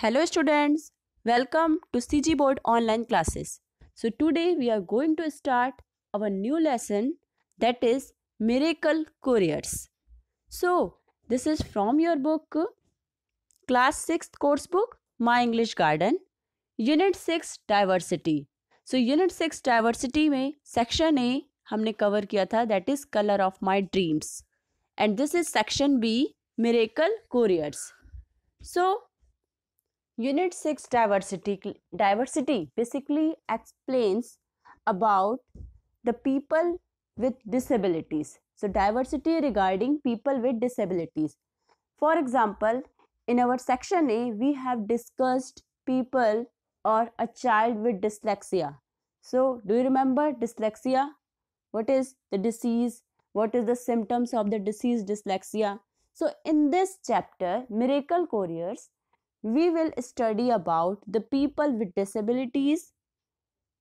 Hello students, welcome to CG Board online classes. So today we are going to start our new lesson that is Miracle Couriers. So this is from your book class 6th course book My English Garden unit 6 diversity. So unit 6 diversity में section A हमने cover किया था that is color of my dreams and this is section B miracle couriers. So Unit 6 diversity, diversity basically explains about the people with disabilities. So diversity regarding people with disabilities. For example, in our section A, we have discussed people or a child with dyslexia. So do you remember dyslexia? What is the disease? What is the symptoms of the disease dyslexia? So in this chapter, Miracle Couriers, we will study about the people with disabilities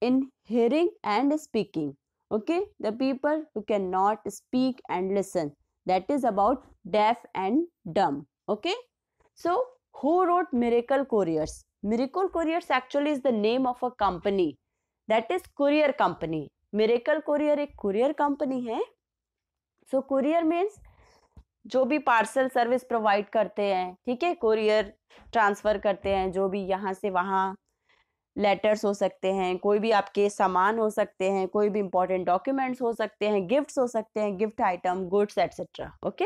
in hearing and speaking okay the people who cannot speak and listen that is about deaf and dumb okay so who wrote miracle couriers miracle couriers actually is the name of a company that is courier company miracle courier a courier company hai so courier means जो भी parcel service provide करते हैं ठीक है courier transfer करते हैं जो भी यहाँ से वहाँ लेटर्स हो सकते हैं कोई भी आपके सामान हो सकते हैं कोई भी इंपॉर्टेंट डॉक्यूमेंट्स हो सकते हैं गिफ्ट्स हो सकते हैं gift item goods etcetera okay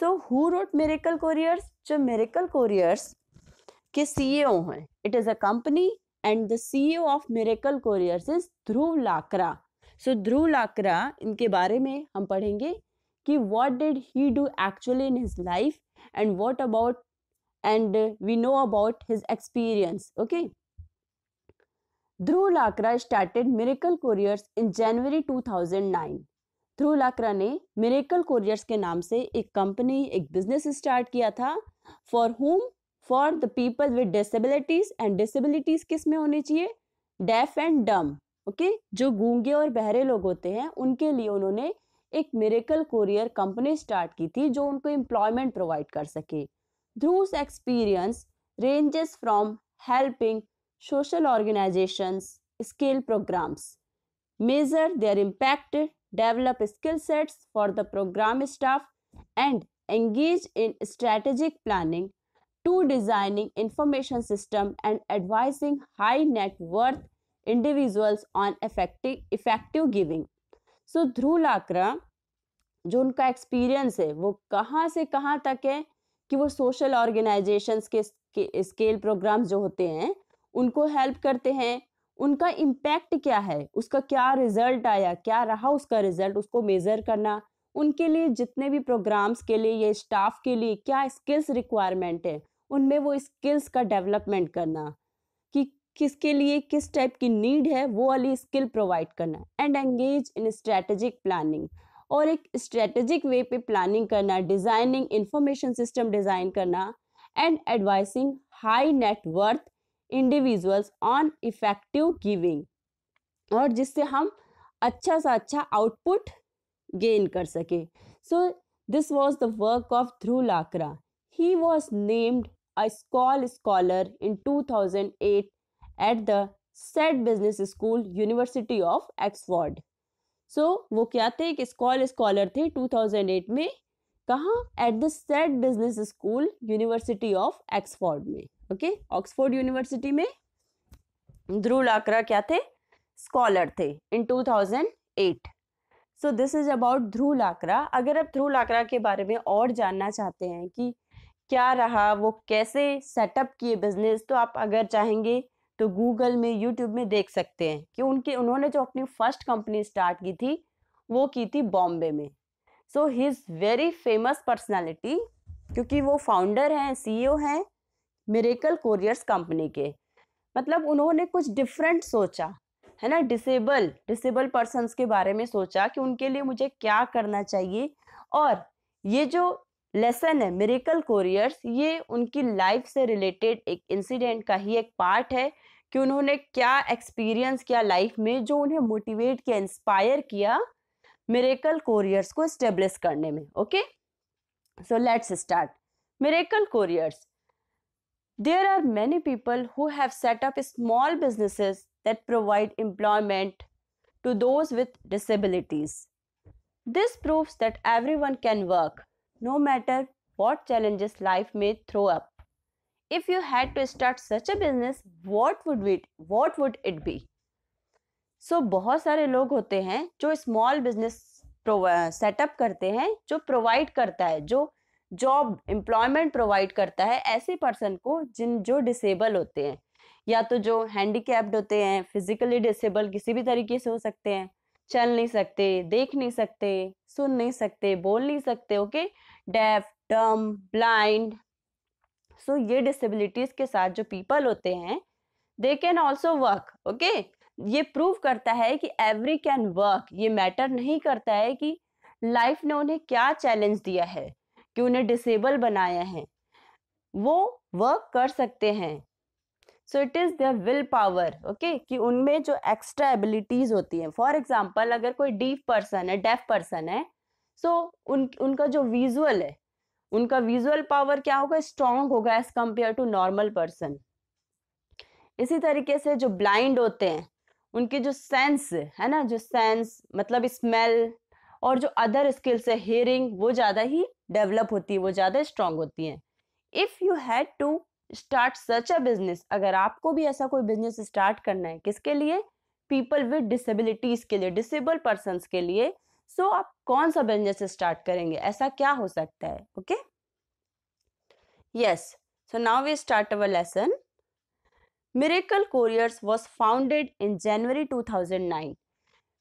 so who wrote Miracle Couriers जो मेरेकल कोरियर्स के सीईओ e हैं it is a company and the CEO of Miracle Couriers is Dhruv Lakra so Dhruv Lakra इनके बारे में हम पढ़ेंगे कि what did he do actually in his life and what about and we know about his experience okay Dhruv Lakra started Miracle Couriers in January two thousand nine Dhruv Lakra ने Miracle couriers के नाम से एक कंपनी एक बिजनेस स्टार्ट किया था for home for the people with disabilities and disabilities किस में होनी चाहिए डेफ एंड डम ओके जो गूंगे और बहरे लोग होते हैं उनके लिए उन्होंने एक मेरेकल कोरियर कंपनी स्टार्ट की थी जो उनको एम्प्लॉयमेंट प्रोवाइड कर सके Dhruv's experience ranges from helping social organisation skill programmes measure their impact develop skill sets for the programme staff and engage in strategic planning to designing information system and advising high net worth individuals on effective giving so Dhruv Lakra जो उनका experience है वो कहाँ से कहाँ तक है कि वो सोशल ऑर्गेनाइजेशन के स्केल प्रोग्राम जो होते हैं उनको हेल्प करते हैं उनका इम्पैक्ट क्या है उसका क्या रिजल्ट आया क्या रहा उसका रिजल्ट उसको मेज़र करना उनके लिए जितने भी प्रोग्राम्स के लिए या स्टाफ के लिए क्या स्किल्स रिक्वायरमेंट है उनमें वो स्किल्स का डेवलपमेंट करना किसके लिए किस टाइप की नीड है वो वाली स्किल प्रोवाइड करना and engage in strategic planning और एक स्ट्रेटेजिक वे पे प्लानिंग करना डिजाइनिंग इंफॉर्मेशन सिस्टम डिजाइन करना and advising high net worth individuals on effective giving और जिससे हम अच्छा सा अच्छा आउटपुट गेन कर सके so this was the work of Dhruv Lakra he was named scholar in two thousand eight at the Said Business School University of Oxford so वो क्या थे एक स्कॉल स्कॉलर थे 2008 में कहाँ at the Said Business School University of Oxford में okay Oxford university में ध्रुव लाकरा क्या थे स्कॉलर थे in 2008 so this is about Dhruv Lakra अगर आप ध्रुव लाकरा के बारे में और जानना चाहते हैं कि क्या रहा वो कैसे सेटअप किए बिजनेस तो आप अगर चाहेंगे तो गूगल में यूट्यूब में देख सकते हैं कि उनकी उन्होंने जो अपनी फर्स्ट कंपनी स्टार्ट की थी वो की थी बॉम्बे में so he is very famous personality क्योंकि वो फाउंडर हैं सीईओ e हैं मेरेकल कोरियर्स कंपनी के मतलब उन्होंने कुछ डिफरेंट सोचा है ना डिसेबल डिसेबल पर्सनस के बारे में सोचा कि उनके लिए मुझे क्या करना चाहिए और ये जो लेसन है मेरिकल कोरियर्स ये उनकी लाइफ से रिलेटेड एक इंसिडेंट का ही एक पार्ट है कि उन्होंने क्या एक्सपीरियंस किया लाइफ में जो उन्हें मोटिवेट किया इंस्पायर किया मेरेकल कोरियर्स को स्टेब्लिश करने में okay so let's start Miracle Couriers there are many people who have set up small businesses that provide employment to those with disabilities this proves that everyone can work no matter what challenges life may throw up. If you had to start such a business, what would it what would it be? So so, बहुत सारे लोग होते हैं जो small business setup करते हैं जो provide करता है जो जॉब एम्प्लॉयमेंट प्रोवाइड करता है ऐसे पर्सन को जिन जो डिसेबल होते हैं या तो जो हैंडीकैप्ड होते हैं फिजिकली डिसेबल किसी भी तरीके से हो सकते हैं चल नहीं सकते देख नहीं सकते सुन नहीं सकते बोल नहीं सकते okay deaf dumb blind so ये डिसेबिलिटीज के साथ जो पीपल होते हैं they can also work okay ये प्रूव करता है कि एवरी कैन वर्क ये मैटर नहीं करता है कि लाइफ ने उन्हें क्या चैलेंज दिया है कि उन्हें डिसेबल बनाया है वो वर्क कर सकते हैं so it is their will power okay कि उनमें जो एक्स्ट्रा एबिलिटीज़ होती हैं फॉर एग्जाम्पल अगर कोई डीफ पर्सन है डेफ पर्सन है सो so, उन उनका जो विजुअल है उनका विजुअल पावर क्या होगा स्ट्रांग होगा as compare to normal person इसी तरीके से जो ब्लाइंड होते हैं उनकी जो सेंस है ना जो सेंस मतलब स्मेल और जो अदर स्किल्स है हियरिंग वो ज़्यादा ही डेवलप होती है वो ज़्यादा स्ट्रांग होती हैं if you had to start such a business अगर आपको भी ऐसा कोई बिजनेस स्टार्ट करना है किसके लिए पीपल विद डिसेबिलिटीज के लिए डिसेबल पर्सन के लिए सो so, आप कौन सा बिजनेस स्टार्ट करेंगे ऐसा क्या हो सकता है okay yes so now we start our lesson Miracle Couriers was founded in January 2009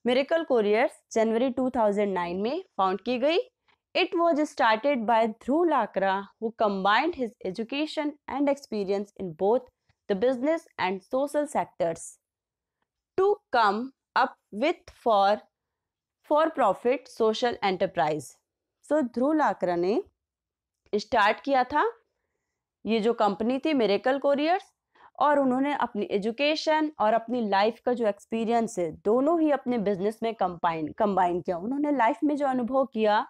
Miracle Couriers January 2009 में फाउंड की गई It was started by Dhruv Lakra, who combined his education and experience in both the business and social sectors to come up with for for-profit social enterprise. So Dhruv Lakra ने start किया था ये जो company थी miracle couriers और उन्होंने अपनी education और अपनी लाइफ का जो एक्सपीरियंस है दोनों ही अपने बिजनेस में कंबाइन कंबाइन किया उन्होंने लाइफ में जो अनुभव किया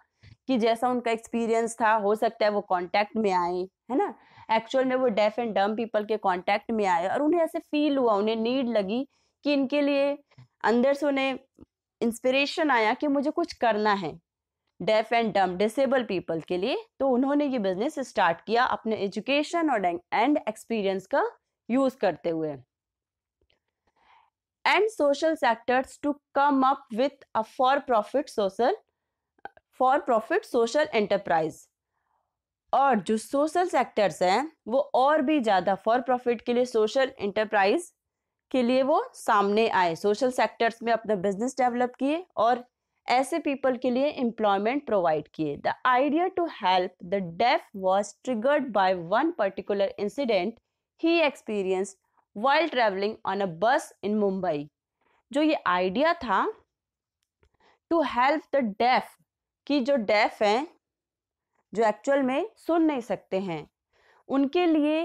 कि जैसा उनका एक्सपीरियंस था हो सकता है वो कांटेक्ट में आए है ना एक्चुअल में वो डेफ एंड डम पीपल के कांटेक्ट में आए और उन्हें ऐसे फील हुआ उन्हें नीड लगी कि इनके लिए अंदर से उन्हें इंस्पिरेशन आया कि मुझे कुछ करना है deaf and dumb disable people के लिए तो उन्होंने ये बिजनेस स्टार्ट किया अपने एजुकेशन और एंड एक्सपीरियंस का यूज करते हुए and social sectors to come up with a for profit social for profit social enterprise और जो सोशल सेक्टर्स हैं वो और भी ज़्यादा फॉर प्रॉफिट के लिए सोशल एंटरप्राइज के लिए वो सामने आए सोशल सेक्टर्स में अपना बिजनेस डेवलप किए और ऐसे पीपल के लिए एम्प्लॉयमेंट प्रोवाइड किए the idea to help the deaf was triggered by one particular incident he experience while travelling on a bus in Mumbai जो ये आइडिया था टू हेल्प द डेफ कि जो डेफ हैं जो एक्चुअल में सुन नहीं सकते हैं उनके लिए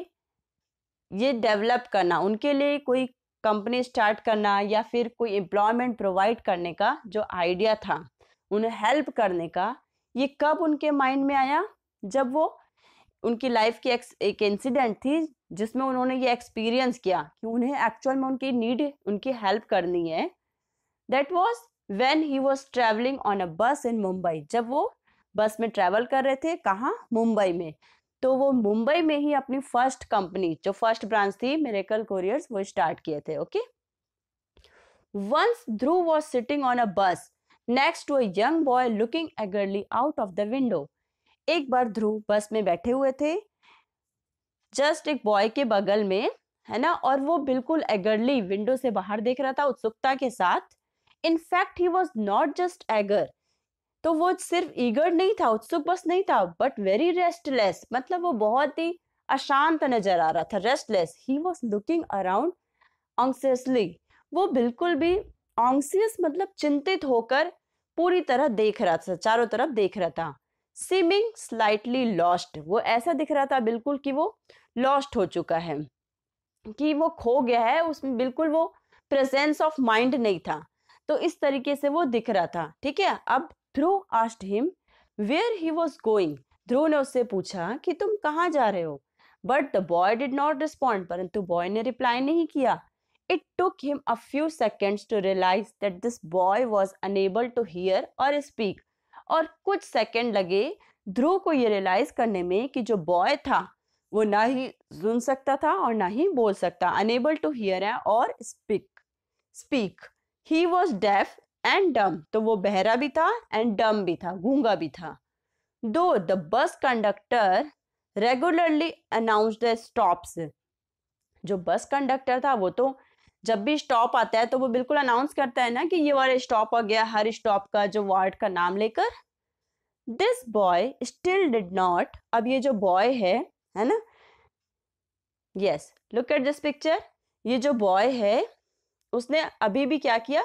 ये डेवलप करना उनके लिए कोई कंपनी स्टार्ट करना या फिर कोई एम्प्लॉयमेंट प्रोवाइड करने का जो आइडिया था उन्हें हेल्प करने का ये कब उनके माइंड में आया जब वो उनकी लाइफ की एक, एक इंसिडेंट थी जिसमें उन्होंने ये एक्सपीरियंस किया कि उन्हें एक्चुअल में उनकी नीड उनकी हेल्प करनी है that was when he was travelling on a bus in Mumbai जब वो बस में ट्रेवल कर रहे थे कहाँ मुंबई में तो वो मुंबई में ही अपनी फर्स्ट कंपनी जो फर्स्ट ब्रांच थी मेरेकल कोरियर्स वो स्टार्ट किए थे okay once Dhruv was sitting on a bus next to young boy looking eagerly out of the window एक बार ध्रुव बस में बैठे हुए थे जस्ट एक बॉय के बगल में है ना और वो बिल्कुल एगरली विंडो से बाहर देख रहा था उत्सुकता के साथ in fact he was not just eager तो वो सिर्फ ईगर नहीं था उत्सुक बस नहीं था बट वेरी रेस्टलेस मतलब वो बहुत ही अशांत नजर आ रहा था restless he was looking around anxiously वो बिल्कुल भी ऑंगसियस मतलब चिंतित होकर पूरी तरह देख रहा था चारों तरफ देख रहा था सीमिंग स्लाइटली लॉस्ट वो ऐसा दिख रहा था बिल्कुल कि वो लॉस्ट हो चुका है कि वो खो गया है उसमें बिल्कुल वो प्रेजेंस ऑफ माइंड नहीं था तो इस तरीके से वो दिख रहा था ठीक है अब Dhruv asked him where he was going Dhruv ने उससे पूछा कि तुम कहाँ जा रहे हो but the boy did not respond परंतु बॉय ने रिप्लाई नहीं किया it took him a few seconds to realise that this boy was unable to hear or speak और कुछ सेकेंड लगे ध्रुव को ये रियलाइज करने में कि जो बॉय था वो ना ही सुन सकता था और ना ही बोल सकता अनेबल टू हियर है or speak speak he was deaf and dumb तो वो बहरा भी था एंड डम भी था गूंगा भी था though the bus conductor regularly announce the stops जो बस कंडक्टर था वो तो जब भी स्टॉप आता है तो वो बिल्कुल अनाउंस करता है ना कि ये वाला स्टॉप आ गया हर स्टॉप का जो वार्ड का नाम लेकर this boy still did not अब ये जो बॉय है है ना yes look at this picture ये जो बॉय है उसने अभी भी क्या किया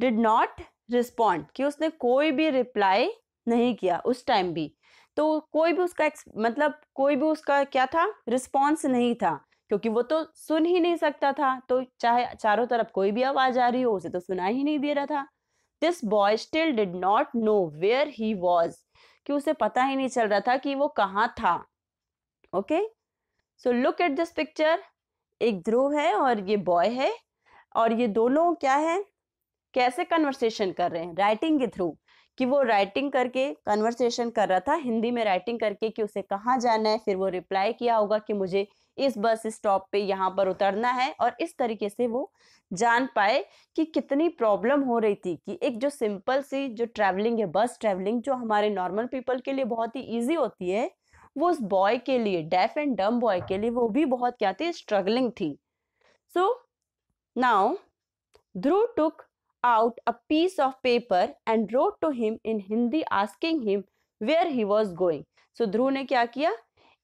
डिड नॉट रिस्पॉन्ड कि उसने कोई भी रिप्लाई नहीं किया उस टाइम भी तो कोई भी उसका मतलब कोई भी उसका क्या था रिस्पॉन्स नहीं था क्योंकि वो तो सुन ही नहीं सकता था तो चाहे चारों तरफ कोई भी आवाज आ रही हो उसे तो सुना ही नहीं दे रहा था this boy still did not know where he was कि उसे पता ही नहीं चल रहा था कि वो कहाँ था okay so look at this picture एक ध्रुव है और ये बॉय है और ये दोनों क्या है कैसे कन्वर्सेशन कर रहे हैं राइटिंग के थ्रू कि वो राइटिंग करके कन्वर्सेशन कर रहा था हिंदी में राइटिंग करके कि उसे कहाँ जाना है फिर वो रिप्लाई किया होगा कि मुझे इस बस स्टॉप पे यहाँ पर उतरना है और इस तरीके से वो जान पाए कि कितनी प्रॉब्लम हो रही थी कि एक जो सिंपल सी जो ट्रैवलिंग है बस ट्रैवलिंग जो हमारे नॉर्मल पीपल के लिए बहुत ही ईजी होती है वो उस बॉय के लिए डेफ एंड डम बॉय के लिए वो भी बहुत क्या थी स्ट्रगलिंग थी सो so, Now, Dhruv took out a piece of paper and wrote to him in Hindi asking him where he was going. So, ध्रुव ने क्या किया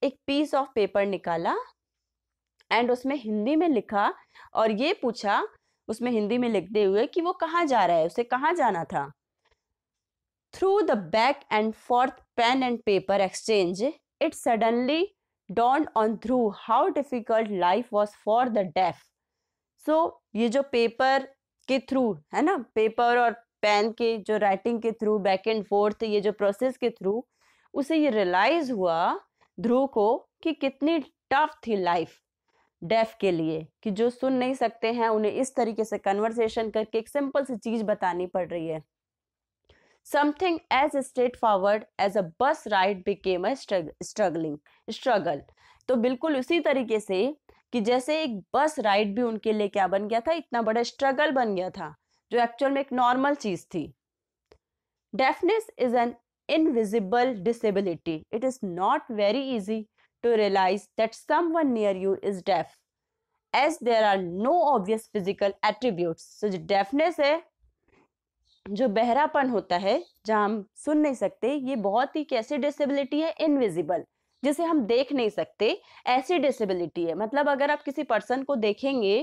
एक पीस ऑफ पेपर निकाला एंड उसमें हिंदी में लिखा और ये पूछा उसमें हिंदी में लिखते हुए कि वो कहाँ जा रहा है उसे कहाँ जाना था through the back and forth pen and paper exchange it suddenly dawned on Dhruv how difficult life was for the deaf so ये जो पेपर के थ्रू है ना पेपर और पेन के जो राइटिंग के थ्रू बैक एंड फोर्थ ये जो प्रोसेस के थ्रू उसे ये रियलाइज हुआ ध्रुव को कि कितनी टफ थी लाइफ डेफ के लिए कि जो सुन नहीं सकते हैं उन्हें इस तरीके से कन्वर्सेशन करके एक सिंपल सी चीज बतानी पड़ रही है something as straightforward as a bus ride became a struggling struggle तो बिल्कुल उसी तरीके से कि जैसे एक बस राइड भी उनके लिए क्या बन गया था इतना बड़ा स्ट्रगल बन गया था जो एक्चुअल में एक नॉर्मल चीज थी deafness is an invisible disability it is not very easy to realise that one near you is deaf as there are no obvious physical attribute जो डेफनेस है जो बहरापन होता है जहाँ हम सुन नहीं सकते ये बहुत ही कैसी डिसेबिलिटी है इनविजिबल जिसे हम देख नहीं सकते ऐसी डिसेबिलिटी है मतलब अगर आप किसी पर्सन को देखेंगे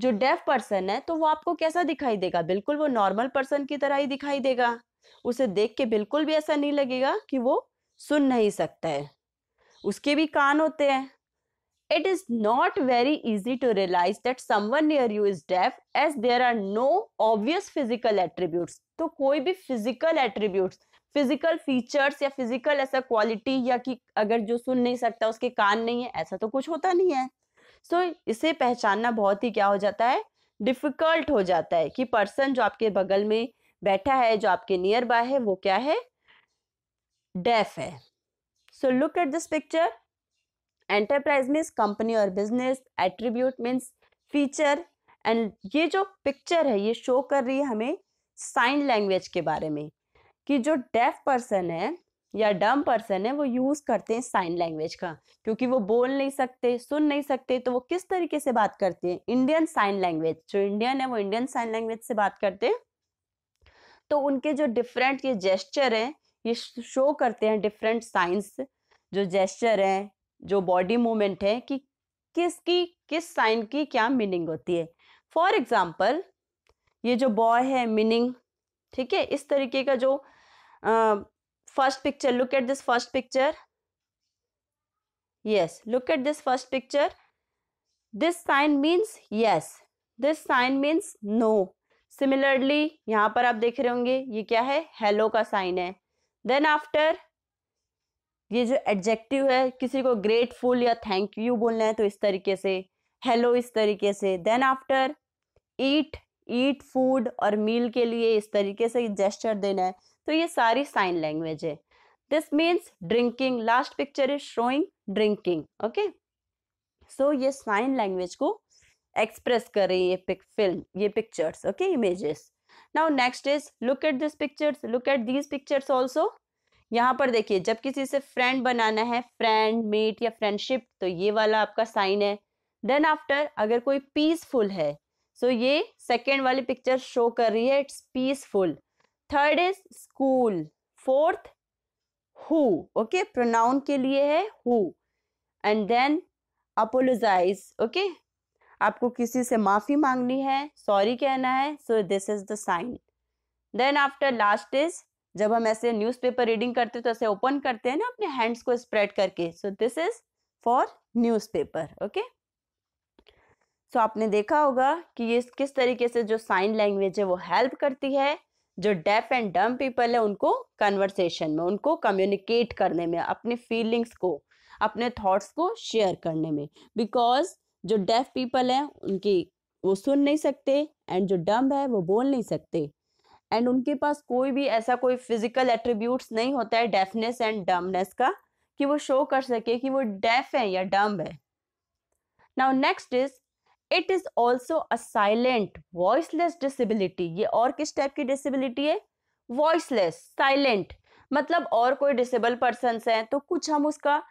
जो डेफ पर्सन है तो वो आपको कैसा दिखाई देगा बिल्कुल वो नॉर्मल पर्सन की तरह ही दिखाई देगा उसे देख के बिल्कुल भी ऐसा नहीं लगेगा कि वो सुन नहीं सकता है उसके भी कान होते हैं it is not very easy to realise that someone near you is deaf as there are no obvious physical attributes तो कोई भी फिजिकल एट्रीब्यूट्स फिजिकल फीचर्स या फिजिकल ऐसा क्वालिटी या कि अगर जो सुन नहीं सकता उसके कान नहीं है ऐसा तो कुछ होता नहीं है सो so, इसे पहचानना बहुत ही क्या हो जाता है डिफिकल्ट हो जाता है कि पर्सन जो आपके बगल में बैठा है जो आपके नियर बाय है वो क्या है डेफ है so look at this picture enterprise means company और business attribute means feature and ये जो पिक्चर है ये शो कर रही है हमें साइन लैंग्वेज के बारे में कि जो डेफ पर्सन है या डम पर्सन है वो यूज करते हैं साइन लैंग्वेज का क्योंकि वो बोल नहीं सकते सुन नहीं सकते तो वो किस तरीके से बात करते हैं इंडियन साइन लैंग्वेज जो इंडियन है वो इंडियन साइन लैंग्वेज से बात करते हैं तो उनके जो डिफरेंट ये जेस्चर हैं ये शो करते हैं डिफरेंट साइंस जो जेस्चर हैं जो बॉडी मूवमेंट है कि किसकी किस साइन की क्या मीनिंग होती है फॉर एग्जाम्पल ये जो बॉय है मीनिंग ठीक है इस तरीके का जो first picture look at this first picture yes look at this first picture this sign means yes this sign means no similarly यहां पर आप देख रहे होंगे ये क्या है हेलो का साइन है देन आफ्टर ये जो एडजेक्टिव है किसी को ग्रेटफुल या थैंक यू बोलना है तो इस तरीके से हेलो इस तरीके से then after eat eat food और मील के लिए इस तरीके से जेस्टर देना है तो ये सारी साइन लैंग्वेज है this means drinking last picture is showing drinking okay so ये साइन लैंग्वेज को एक्सप्रेस कर रही है ये फिल्म ये pictures okay images now next is look at this pictures look at these pictures also यहाँ पर देखिए जब किसी से फ्रेंड बनाना है फ्रेंड मेट या फ्रेंडशिप तो ये वाला आपका साइन है देन आफ्टर अगर कोई पीसफुल है सो तो so ये सेकेंड वाली पिक्चर शो कर रही है it's peaceful third is school fourth who okay pronoun के लिए है who and then apologise okay आपको किसी से माफ़ी मांगनी है सॉरी कहना है so this is the sign then after last is जब हम ऐसे न्यूज़पेपर रीडिंग करते हैं तो ऐसे ओपन करते हैं ना अपने हैंड्स को स्प्रेड करके so this is for newspaper okay so आपने देखा होगा कि ये किस तरीके से जो साइन लैंग्वेज है वो हेल्प करती है जो डेफ एंड डम पीपल है उनको कन्वर्सेशन में उनको कम्युनिकेट करने में अपने फीलिंग्स को अपने थॉट्स को शेयर करने में बिकॉज जो डेफ पीपल हैं उनकी वो सुन नहीं सकते एंड जो डम्ब है वो बोल नहीं सकते एंड उनके पास कोई भी ऐसा कोई फिजिकल एट्रीब्यूट्स नहीं होता है डेफनेस एंड डमनेस का कि वो शो कर सके कि वो डेफ है या डम्ब है now next is it is also a silent voiceless disability ये और किस टाइप की डिसेबिलिटी है वॉइसलेस साइलेंट मतलब और कोई डिसेबल पर्सन हैं तो कुछ हम उसका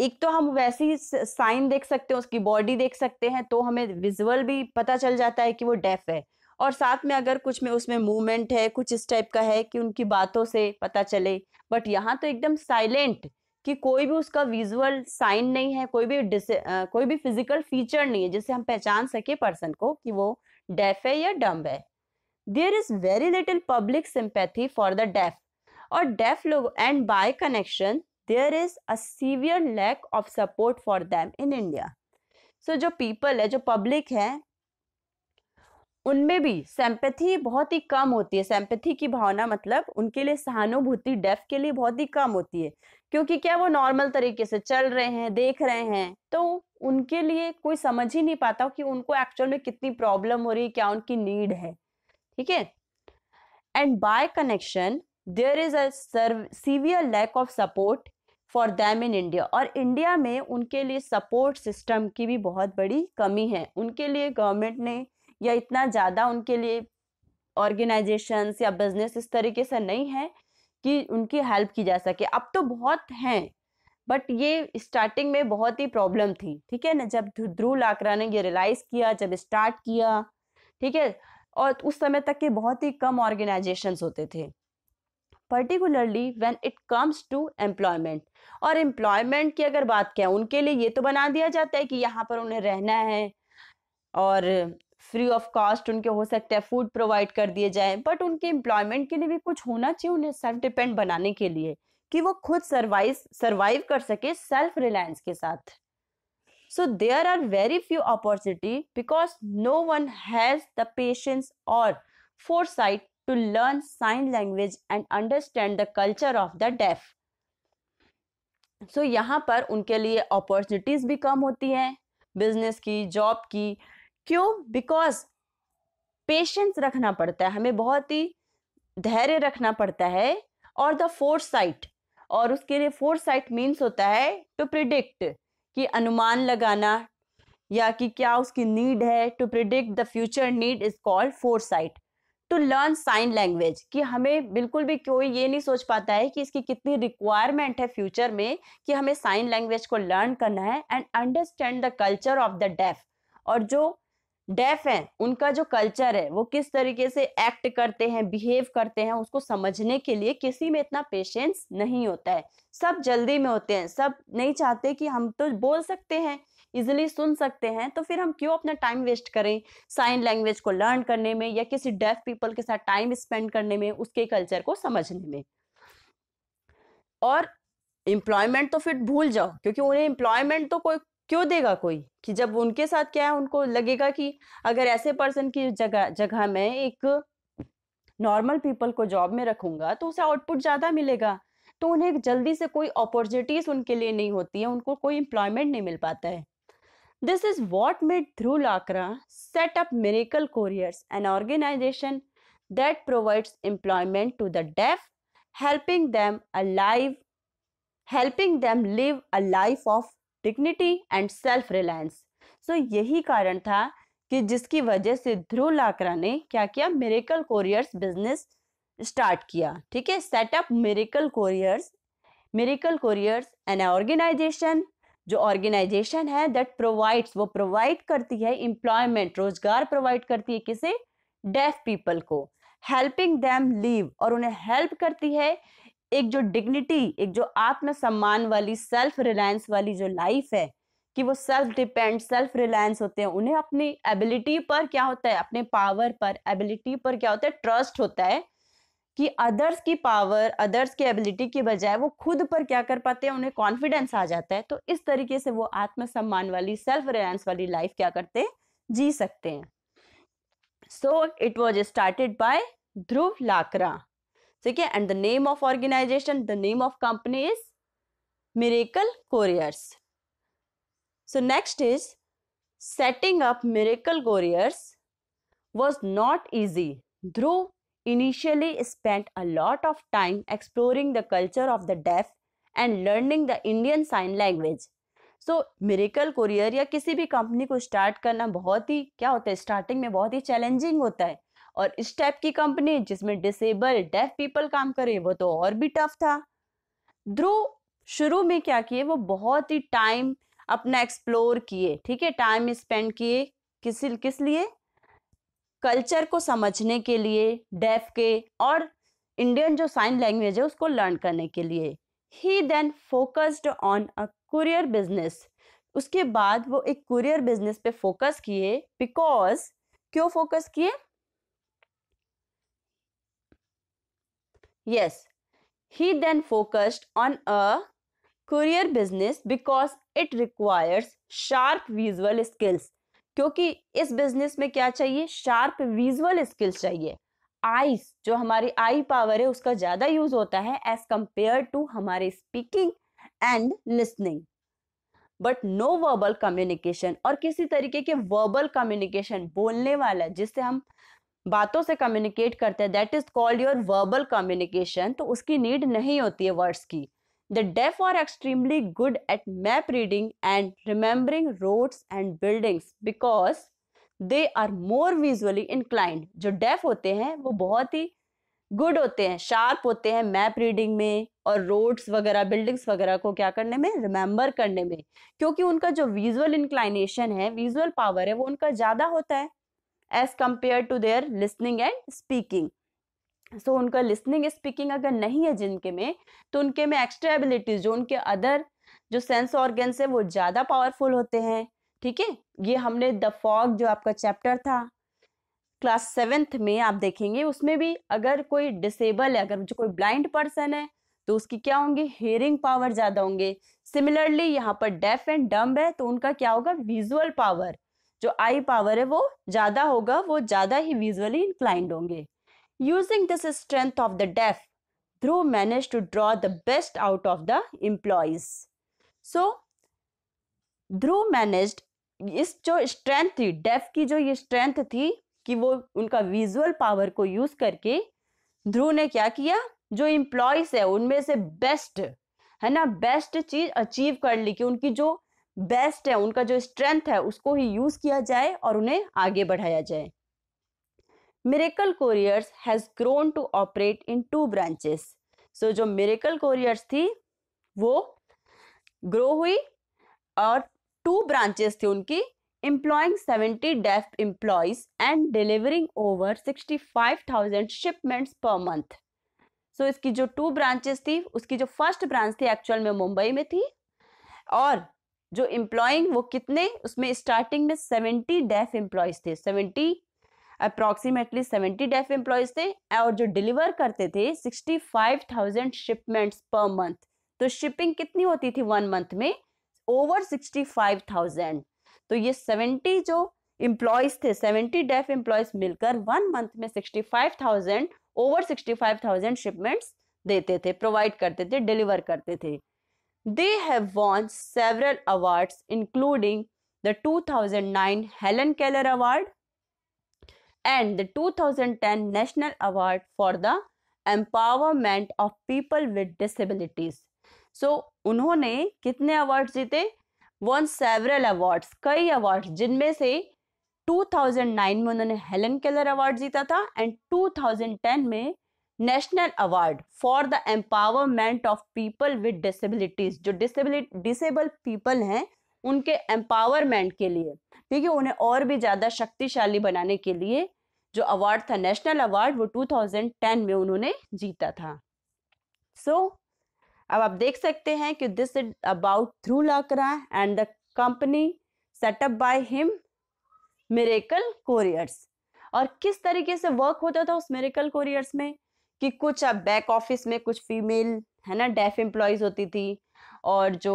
एक तो हम वैसी साइन देख सकते हैं उसकी बॉडी देख सकते हैं तो हमें विजुअल भी पता चल जाता है कि वो डेफ है और साथ में अगर कुछ में उसमें मूवमेंट है कुछ इस टाइप का है कि उनकी बातों से पता चले बट यहाँ तो एकदम साइलेंट कि कोई भी उसका विजुअल साइन नहीं है कोई भी डिस कोई भी फिजिकल फीचर नहीं है जिससे हम पहचान सके पर्सन को कि वो डेफ है या डम्ब है there is very little public sympathy for the deaf और डेफ लोग and by connection there is a severe lack of support for them in India so जो पीपल है जो पब्लिक है उनमें भी सेम्पथी बहुत ही कम होती है सेम्पथी की भावना मतलब उनके लिए सहानुभूति डेफ के लिए बहुत ही कम होती है क्योंकि क्या वो नॉर्मल तरीके से चल रहे हैं देख रहे हैं तो उनके लिए कोई समझ ही नहीं पाता कि उनको एक्चुअल में कितनी प्रॉब्लम हो रही है क्या उनकी नीड है ठीक है and by connection there is a severe lack of support for them in India और इंडिया में उनके लिए सपोर्ट सिस्टम की भी बहुत बड़ी कमी है उनके लिए गवर्नमेंट ने या इतना ज़्यादा उनके लिए ऑर्गेनाइजेशन या बिजनेस इस तरीके से नहीं है कि उनकी हेल्प की जा सके अब तो बहुत हैं बट ये स्टार्टिंग में बहुत ही प्रॉब्लम थी ठीक है ना जब ध्रुव लाकरा ने ये रियलाइज़ किया जब स्टार्ट किया ठीक है और उस समय तक के बहुत ही कम ऑर्गेनाइजेशंस होते थे particularly when it comes to employment और एम्प्लॉयमेंट की अगर बात करें उनके लिए ये तो बना दिया जाता है कि यहाँ पर उन्हें रहना है और फ्री ऑफ कॉस्ट उनके हो सकता है फूड प्रोवाइड कर दिए जाए बट उनके एम्प्लॉयमेंट के लिए भी कुछ होना चाहिए उन्हें सेल्फ डिपेंड बनाने के लिए कि वो खुद सर्वाइव सर्वाइव कर सके सेल्फ रिलायंस के साथ so there are very few opportunity because no one has the patience or foresight to learn sign language and understand the culture of the deaf so यहाँ पर उनके लिए opportunities भी कम होती हैं बिजनेस की जॉब की क्यों बिकॉज पेशेंस रखना पड़ता है हमें बहुत ही धैर्य रखना पड़ता है और द फोर साइट और उसके लिए फोर साइट मीन्स होता है टू प्रिडिक्ट कि अनुमान लगाना या कि क्या उसकी नीड है to predict the future need is called foresight to learn sign language कि हमें बिल्कुल भी कोई ये नहीं सोच पाता है कि इसकी कितनी रिक्वायरमेंट है फ्यूचर में कि हमें साइन लैंग्वेज को लर्न करना है and understand the culture of the deaf और जो डेफ हैं उनका जो कल्चर है वो किस तरीके से एक्ट करते हैं बिहेव करते हैं उसको समझने के लिए किसी में इतना पेशेंस नहीं होता है सब जल्दी में होते हैं सब नहीं चाहते कि हम तो बोल सकते हैं इजिली सुन सकते हैं तो फिर हम क्यों अपना टाइम वेस्ट करें साइन लैंग्वेज को लर्न करने में या किसी डेफ पीपल के साथ टाइम स्पेंड करने में उसके कल्चर को समझने में और एम्प्लॉयमेंट तो फिर भूल जाओ क्योंकि उन्हें एम्प्लॉयमेंट तो कोई क्यों देगा कोई कि जब उनके साथ क्या है उनको लगेगा कि अगर ऐसे पर्सन की जगह जगह में एक नॉर्मल पीपल को जॉब में रखूंगा तो उसे आउटपुट ज़्यादा मिलेगा तो उन्हें जल्दी से कोई अपॉर्चुनिटीज उनके लिए नहीं होती है उनको कोई एम्प्लॉयमेंट नहीं मिल पाता है this is what made Dhruv Lakra set up miracle couriers an organisation that provides employment to the deaf them a live helping them live a life of dignity and self reliance so यही कारण था कि जिसकी वजह से ध्रुव लाकरा ने क्या किया मेरेकल कोरियर्स बिजनेस स्टार्ट किया ठीक है setup miracle couriers miracle couriers an organisation जो ऑर्गेनाइजेशन है दैट प्रोवाइड्स वो प्रोवाइड करती है एम्प्लॉयमेंट रोजगार प्रोवाइड करती है किसे डेफ पीपल को हेल्पिंग देम लीव और उन्हें हेल्प करती है एक जो डिग्निटी एक जो आत्मसम्मान वाली सेल्फ रिलायंस वाली जो लाइफ है कि वो सेल्फ डिपेंड सेल्फ रिलायंस होते हैं उन्हें अपनी एबिलिटी पर क्या होता है अपने पावर पर एबिलिटी पर क्या होता है ट्रस्ट होता है कि अदर्स की पावर अदर्स की एबिलिटी के बजाय वो खुद पर क्या कर पाते हैं उन्हें कॉन्फिडेंस आ जाता है तो इस तरीके से वो आत्मसम्मान वाली सेल्फ रिलायंस वाली लाइफ क्या करते हैं जी सकते हैं so it was started by Dhruv Lakra ठीक है and the name of organisation the name of company is miracle couriers so next is setting up miracle couriers was not easy dhruv initially spent a lot of time exploring the culture of the deaf and learning the indian sign language so miracle courier ya kisi bhi company ko start karna bahut hi kya hota hai starting mein bahut hi challenging hota hai और इस type की company जिसमें disable def people काम करे वो तो और भी टफ था ध्रुव शुरू में क्या किए वो बहुत ही टाइम अपना एक्सप्लोर किए ठीक है टाइम स्पेंड किए किस किस लिए कल्चर को समझने के लिए डेफ के और इंडियन जो साइन लैंग्वेज है उसको लर्न करने के लिए he then focused on a courier business उसके बाद वो एक कुरियर बिजनेस पे फोकस किए बिकॉज क्यों फोकस किए Yes, he then focused on a courier business because it requires sharp visual skills. क्योंकि इस बिजनेस में क्या चाहिए शार्प विजुअल स्किल्स चाहिए आईज जो हमारी आई पावर है उसका ज्यादा यूज होता है एज कंपेयर टू हमारे speaking and listening but no verbal communication और किसी तरीके के वर्बल कम्युनिकेशन बोलने वाला जिससे हम बातों से कम्युनिकेट करते हैं that is called your verbal communication तो उसकी नीड नहीं होती है वर्ड्स की the deaf are extremely good at map reading and remembering roads and buildings because they are more visually inclined जो डेफ होते हैं वो बहुत ही गुड होते हैं शार्प होते हैं मैप रीडिंग में और रोड्स वगैरह बिल्डिंग्स वगैरह को क्या करने में रिमेंबर करने में क्योंकि उनका जो विजुअल इंक्लाइनेशन है विजुअल पावर है वो उनका ज़्यादा होता है as compare to their listening and speaking so उनका लिसनिंग स्पीकिंग अगर नहीं है जिनके में तो उनके में एक्स्ट्रा एबिलिटीज जो उनके अदर जो सेंस ऑर्गन्स है वो ज़्यादा पावरफुल होते हैं ठीक है ये हमने द फॉग जो आपका चैप्टर था क्लास सेवेंथ में आप देखेंगे उसमें भी अगर कोई डिसेबल है अगर जो कोई ब्लाइंड पर्सन है तो उसकी क्या होंगी हेयरिंग पावर ज़्यादा होंगे सिमिलरली यहाँ पर डेफ एंड डम्ब है तो उनका क्या होगा विजुअल पावर जो आई पावर है वो ज़्यादा होगा वो ज़्यादा ही विजुअली इंक्लाइंड होंगे using this strength of the deaf Dhruv manage to draw the best out of the employees so Dhruv manage इस जो स्ट्रेंथ थी डेफ की जो ये स्ट्रेंथ थी कि वो उनका विजुअल पावर को यूज करके ध्रुव ने क्या किया जो इम्प्लॉयज है उनमें से बेस्ट है ना बेस्ट चीज अचीव कर ली कि उनकी जो बेस्ट है उनका जो स्ट्रेंथ है उसको ही यूज किया जाए और उन्हें आगे बढ़ाया जाए miracle couriers has grown to operate in two branches so जो मेरेकल कोरियर्स थी वो ग्रो हुई और टू ब्रांचेस थी उनकी employing seventy deaf employees and delivering over sixty five thousand shipments per month so इसकी जो टू ब्रांचेस थी उसकी जो फर्स्ट ब्रांच थी एक्चुअल में मुंबई में थी और जो इम्प्लॉइंग वो कितने उसमें स्टार्टिंग में सेवेंटी डेफ एम्प्लॉयज थे seventy approximately seventy deaf employees थे और जो डिलीवर करते थे sixty five thousand shipments per month तो शिपिंग कितनी होती थी वन मंथ में ओवर सिक्सटी फाइव थाउजेंड तो ये सेवेंटी जो एम्प्लॉयज थे सेवेंटी डेफ एम्प्लॉयज मिलकर वन मंथ में sixty five thousand over sixty five thousand shipments देते थे प्रोवाइड करते थे डिलीवर करते थे They have won several awards including the 2009 Helen Keller Award and the 2010 National Award for the Empowerment of People with Disabilities. So so, उन्होंने कितने award जीते won several awards कई अवार्ड जिनमें से 2009 में उन्होंने हेलन केलर अवार्ड जीता था एंड 2010 में national award for the empowerment of people with disabilities जो डिसेबिलिटी डिसेबल पीपल हैं उनके एम्पावरमेंट के लिए ठीक है उन्हें और भी ज़्यादा शक्तिशाली बनाने के लिए जो अवार्ड था नेशनल अवार्ड वो 2010 में उन्होंने जीता था सो so, अब आप देख सकते हैं कि this is about Dhruv Lakra and the company setup by him miracle couriers और किस तरीके से वर्क होता था उस मेरेकल कोरियर्स में कि कुछ अब बैक ऑफिस में कुछ फीमेल है ना डेफ एम्प्लॉयज होती थी और जो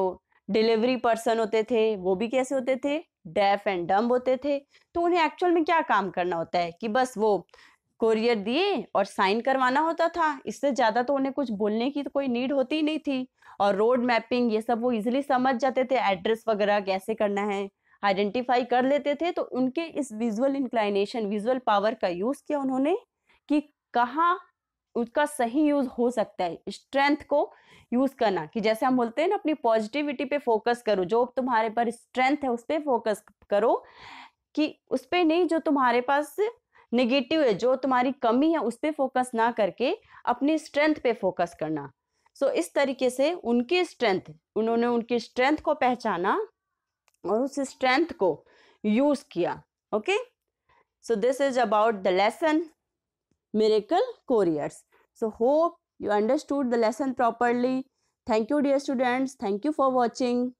डिलीवरी पर्सन होते थे वो भी कैसे होते थे डेफ एंड डम्ब होते थे तो उन्हें एक्चुअल में क्या काम करना होता है कि बस वो कोरियर दिए और साइन करवाना होता था इससे ज़्यादा तो उन्हें कुछ बोलने की तो कोई नीड होती ही नहीं थी और रोड मैपिंग ये सब वो इजिली समझ जाते थे एड्रेस वगैरह कैसे करना है आइडेंटिफाई कर लेते थे तो उनके इस विजुअल इंक्लाइनेशन विजुअल पावर का यूज़ किया उन्होंने कि कहाँ उसका सही यूज हो सकता है स्ट्रेंथ को यूज करना कि जैसे हम बोलते हैं ना अपनी पॉजिटिविटी पे फोकस करो जो तुम्हारे पर स्ट्रेंथ है उस पर फोकस करो कि उस पर नहीं जो तुम्हारे पास नेगेटिव है जो तुम्हारी कमी है उस पर फोकस ना करके अपनी स्ट्रेंथ पे फोकस करना सो so, इस तरीके से उनकी स्ट्रेंथ उन्होंने उनकी स्ट्रेंथ को पहचाना और उस स्ट्रेंथ को यूज किया okay so this is about the lesson miracle couriers So hope you understood the lesson properly. Thank you dear students. Thank you for watching.